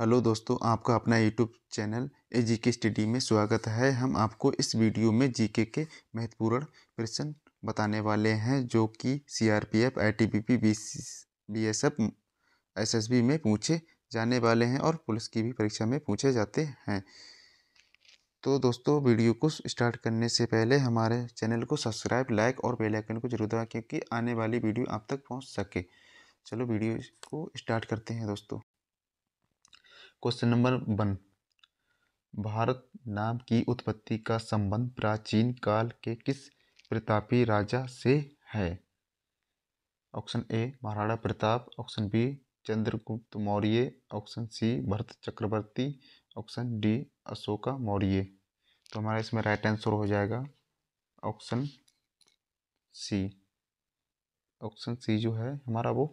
hello दोस्तों आपका अपना यूट्यूब चैनल ए जी के स्टडी में स्वागत है हम आपको इस वीडियो में जीके के महत्वपूर्ण प्रश्न बताने वाले हैं जो कि सीआरपीएफ आईटीबीपी बीएसएफ एसएसबी में पूछे जाने वाले हैं और पुलिस की भी परीक्षा में पूछे जाते हैं तो दोस्तों वीडियो को स्टार्ट करने से पहले हमारे चैनल को सब्सक्राइब लाइक और बेल आइकन को जरूर दबाएं क्योंकि आने वाली वीडियो आप तक पहुंच सके चलो वीडियो को स्टार्ट करते हैं दोस्तों क्वेश्चन नंबर वन भारत नाम की उत्पत्ति का संबंध प्राचीन काल के किस प्रतापी राजा से है option A Maharana Pratap option B Chandragupta Maurya option C Bharat Chakravarti option D Ashoka Maurya तो हमारा इसमें राइट आंसर हो जाएगा ऑप्शन सी ऑप्शन सी जो है हमारा वो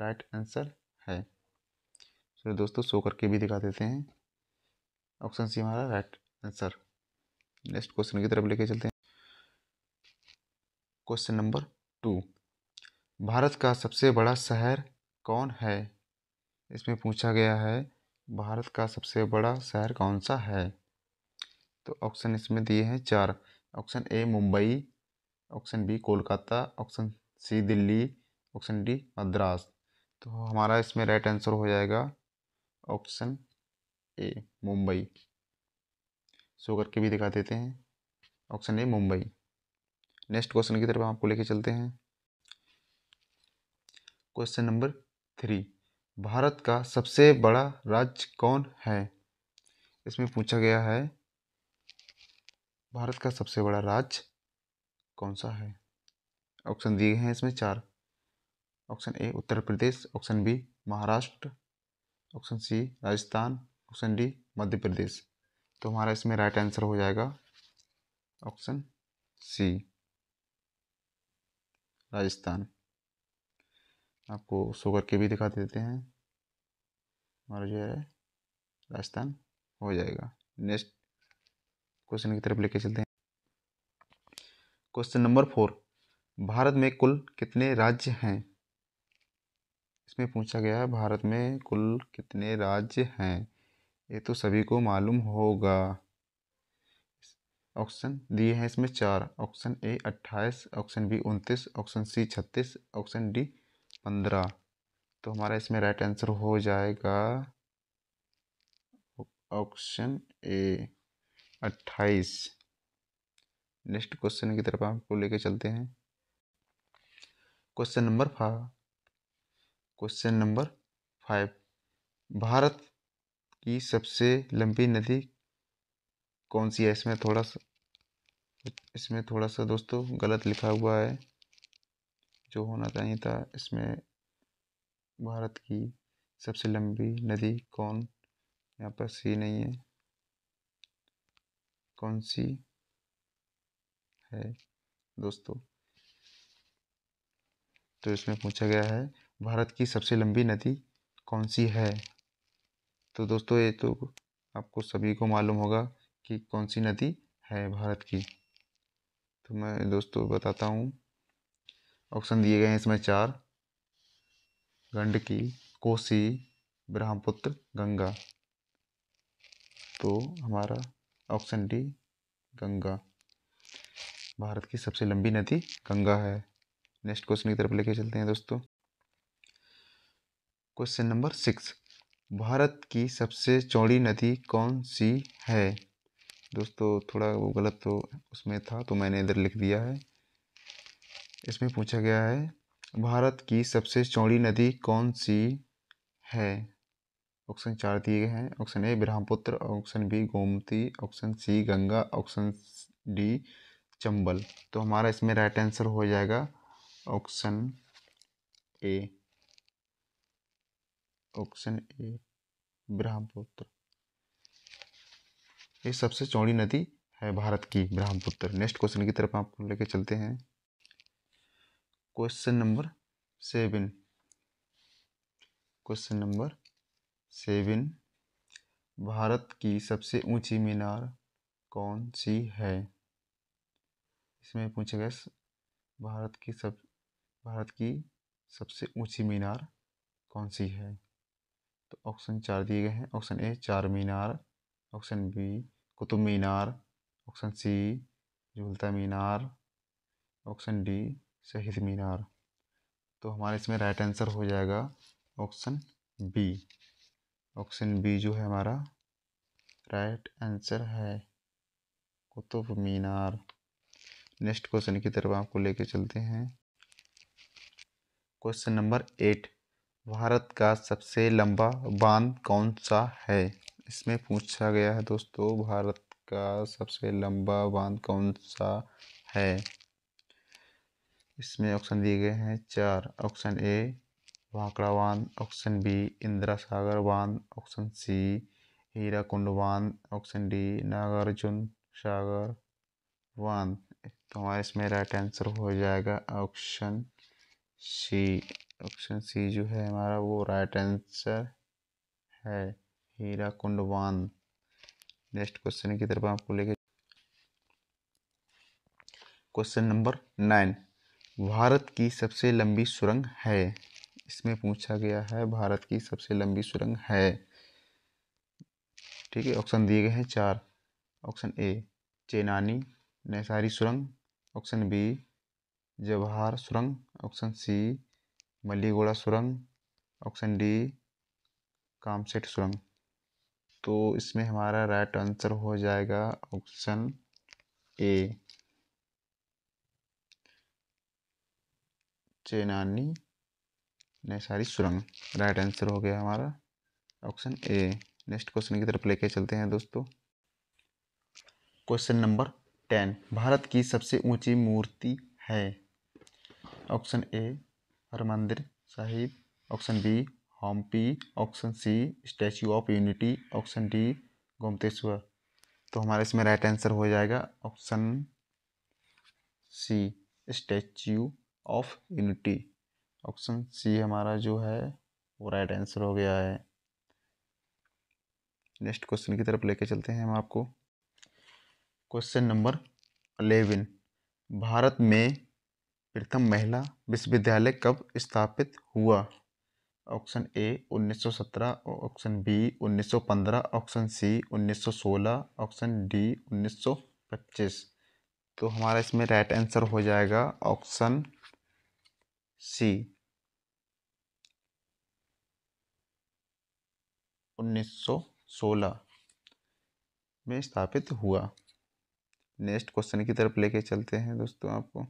राइट आंसर है चलो दोस्तों सो करके भी दिखा देते हैं ऑप्शन सी हमारा राइट आंसर नेक्स्ट क्वेश्चन की तरफ लेके चलते हैं क्वेश्चन नंबर टू भारत का सबसे बड़ा शहर कौन है इसमें पूछा गया है भारत का सबसे बड़ा शहर कौन सा है तो ऑप्शन इसमें दिए हैं चार option A Mumbai option B Kolkata option C Delhi option D Madras तो हमारा इसमें राइट आंसर हो जाएगा ऑप्शन ए मुंबई सो करके भी दिखा देते हैं option A Mumbai next question की तरफ आपको लेके चलते हैं क्वेश्चन नंबर थ्री भारत का सबसे बड़ा राज्य कौन है इसमें पूछा गया है भारत का सबसे बड़ा राज्य कौन सा है ऑप्शन दिए हैं इसमें चार option A Uttar Pradesh option B Maharashtra option C Rajasthan option D Madhya Pradesh तो हमारा इसमें राइट आंसर हो जाएगा ऑप्शन सी राजस्थान आपको शुगर करके भी दिखा देते हैं हमारा जो है राजस्थान हो जाएगा नेक्स्ट क्वेश्चन की तरफ लेके चलते हैं क्वेश्चन नंबर फोर भारत में कुल कितने राज्य हैं इसमें पूछा गया है भारत में कुल कितने राज्य हैं ये तो सभी को मालूम होगा ऑप्शन दिए हैं इसमें चार ऑप्शन ए अट्ठाईस ऑप्शन बी उनतीस ऑप्शन सी छत्तीस ऑप्शन डी पंद्रह तो हमारा इसमें राइट आंसर हो जाएगा ऑप्शन ए अट्ठाईस नेक्स्ट क्वेश्चन की तरफ आपको लेके चलते हैं question number five question number five Bharat की सबसे लंबी नदी कौन सी है इसमें थोड़ा सा इसमें थोड़ा सा दोस्तों गलत लिखा हुआ है जो होना चाहिए था इसमें भारत की सबसे लंबी नदी कौन यहाँ पर सी नहीं है कौन सी है दोस्तों तो इसमें पूछा गया है भारत की सबसे लंबी नदी कौन सी है तो दोस्तों ये तो आपको सभी को मालूम होगा कि कौन सी नदी है भारत की तो मैं दोस्तों बताता हूँ ऑप्शन दिए गए हैं इसमें चार गंडकी कोसी ब्रह्मपुत्र गंगा तो हमारा ऑप्शन डी गंगा भारत की सबसे लंबी नदी गंगा है नेक्स्ट क्वेश्चन की तरफ लेके चलते हैं दोस्तों क्वेश्चन नंबर सिक्स भारत की सबसे चौड़ी नदी कौन सी है दोस्तों थोड़ा वो गलत तो उसमें था तो मैंने इधर लिख दिया है इसमें पूछा गया है भारत की सबसे चौड़ी नदी कौन सी है ऑप्शन चार दिए गए हैं option A Brahmaputra option B Gomti option C Ganga option D Chambal तो हमारा इसमें राइट आंसर हो जाएगा option A option A Brahmaputra ये सबसे चौड़ी नदी है भारत की ब्रह्मपुत्र नेक्स्ट क्वेश्चन की तरफ आप लेके चलते हैं question number seven question number seven Bharat की सबसे ऊंची मीनार कौन सी है इसमें पूछा गया भारत की सब भारत की सबसे ऊंची मीनार कौन सी है तो ऑप्शन चार दिए गए हैं option A Charminar option B Qutub Minar option C Jhulta Minar option D शहीद मीनार तो हमारा इसमें राइट आंसर हो जाएगा ऑप्शन बी ऑप्शन बी जो है हमारा राइट आंसर है कुतुब मीनार नेक्स्ट क्वेश्चन की तरफ आपको लेके चलते हैं क्वेश्चन नंबर एट भारत का सबसे लंबा बांध कौन सा है इसमें पूछा गया है दोस्तों भारत का सबसे लंबा बांध कौन सा है इसमें ऑप्शन दिए गए हैं चार ऑप्शन ए भाकड़ा बांध ऑप्शन बी इंदिरा सागर बांध ऑप्शन सी हीरा कुंड बांध ऑप्शन डी नागार्जुन सागर बांध तो हमारे इसमें राइट आंसर हो जाएगा ऑप्शन सी ऑप्शन सी जो है हमारा वो राइट आंसर है हीरा कुंड नेक्स्ट क्वेश्चन की तरफ आपको लेके क्वेश्चन नंबर नाइन भारत की सबसे लंबी सुरंग है इसमें पूछा गया है भारत की सबसे लंबी सुरंग है ठीक है ऑप्शन दिए गए हैं चार ऑप्शन ए चेनानी नैसारी सुरंग ऑप्शन बी जवाहर सुरंग ऑप्शन सी मल्लीगोड़ा सुरंग ऑप्शन डी कामसेट सुरंग तो इसमें हमारा राइट आंसर हो जाएगा ऑप्शन ए चेनानी ने सारी सुरंग राइट आंसर हो गया हमारा ऑप्शन ए नेक्स्ट क्वेश्चन की तरफ लेके चलते हैं दोस्तों क्वेश्चन नंबर टेन भारत की सबसे ऊंची मूर्ति है option A Harmandir Sahib option B Hampi option C Statue of Unity option D Gomateshwara तो हमारा इसमें राइट आंसर हो जाएगा option C Statue of Unity option C हमारा जो है वो राइट आंसर हो गया है नेक्स्ट क्वेश्चन की तरफ लेके चलते हैं हम आपको क्वेश्चन नंबर अलेवन भारत में प्रथम महिला विश्वविद्यालय कब स्थापित हुआ option A 1917 option B 1915 option C 1916 option D 1925 तो हमारा इसमें राइट आंसर हो जाएगा ऑप्शन सी 1916 में स्थापित हुआ नेक्स्ट क्वेश्चन की तरफ लेके चलते हैं दोस्तों आपको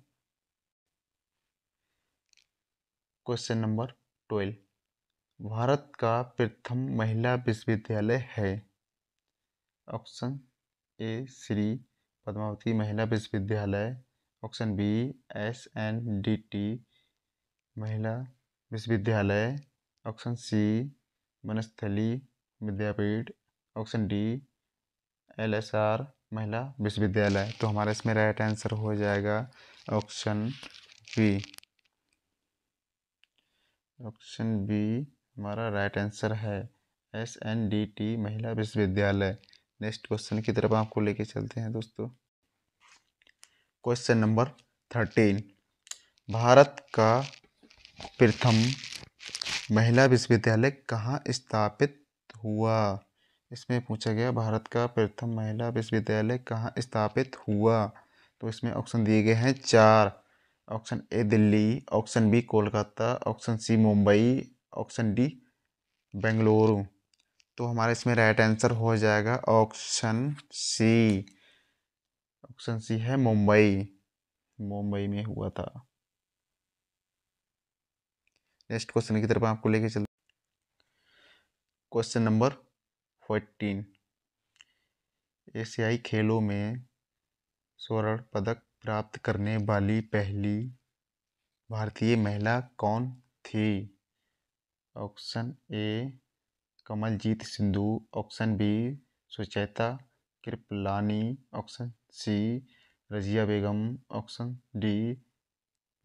क्वेश्चन नंबर ट्वेल्व भारत का प्रथम महिला विश्वविद्यालय है ऑप्शन ए श्री पद्मावती महिला विश्वविद्यालय option B S N D T महिला विश्वविद्यालय option C Vanasthali Vidyapith option D L S R महिला विश्वविद्यालय तो हमारा इसमें राइट आंसर हो जाएगा ऑप्शन बी ऑप्शन बी हमारा राइट आंसर है एस एन डी टी महिला विश्वविद्यालय नेक्स्ट क्वेश्चन की तरफ आपको लेके चलते हैं दोस्तों क्वेश्चन नंबर थर्टीन भारत का प्रथम महिला विश्वविद्यालय कहाँ स्थापित हुआ इसमें पूछा गया भारत का प्रथम महिला विश्वविद्यालय कहाँ स्थापित हुआ तो इसमें ऑप्शन दिए गए हैं चार option A Delhi option B Kolkata option C Mumbai option D Bengaluru तो हमारा इसमें राइट आंसर हो जाएगा ऑप्शन सी ऑप्शन सी है मुंबई मुंबई में हुआ था नेक्स्ट क्वेश्चन की तरफ आपको लेके चल क्वेश्चन नंबर फोर्टीन एशियाई खेलों में स्वर्ण पदक प्राप्त करने वाली पहली भारतीय महिला कौन थी option A Kamaljit Sindhu option B Sucheta Kripalani option C Razia Begum option D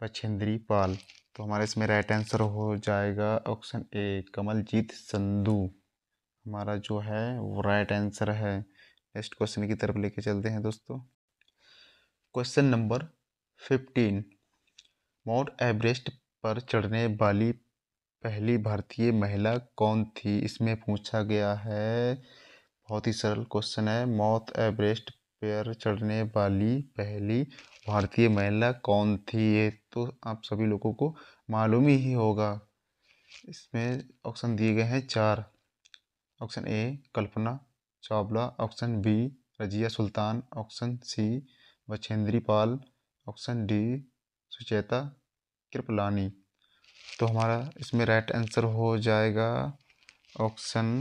Bachendri Pal तो हमारा इसमें राइट आंसर हो जाएगा ऑप्शन ए कमलजीत सिंधु हमारा जो है वो राइट आंसर है नेक्स्ट क्वेश्चन की तरफ लेके चलते हैं दोस्तों question number fifteen Mount Everest पर चढ़ने वाली पहली भारतीय महिला कौन थी इसमें पूछा गया है बहुत ही सरल क्वेश्चन है माउंट एवरेस्ट पर चढ़ने वाली पहली भारतीय महिला कौन थी ये तो आप सभी लोगों को मालूम ही होगा इसमें ऑप्शन दिए गए हैं चार option A Kalpana Chawla option B Razia Sultan option C Bachendri Pal option D Sucheta Kripalani तो हमारा इसमें राइट आंसर हो जाएगा ऑप्शन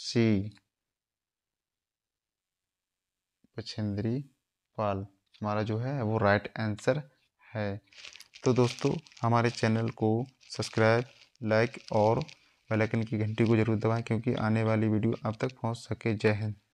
सी बछेंद्री पाल हमारा जो है वो राइट आंसर है तो दोस्तों हमारे चैनल को सब्सक्राइब लाइक और बेल आइकन की घंटी को जरूर दबाएं क्योंकि आने वाली वीडियो आप तक पहुंच सके जय हिंद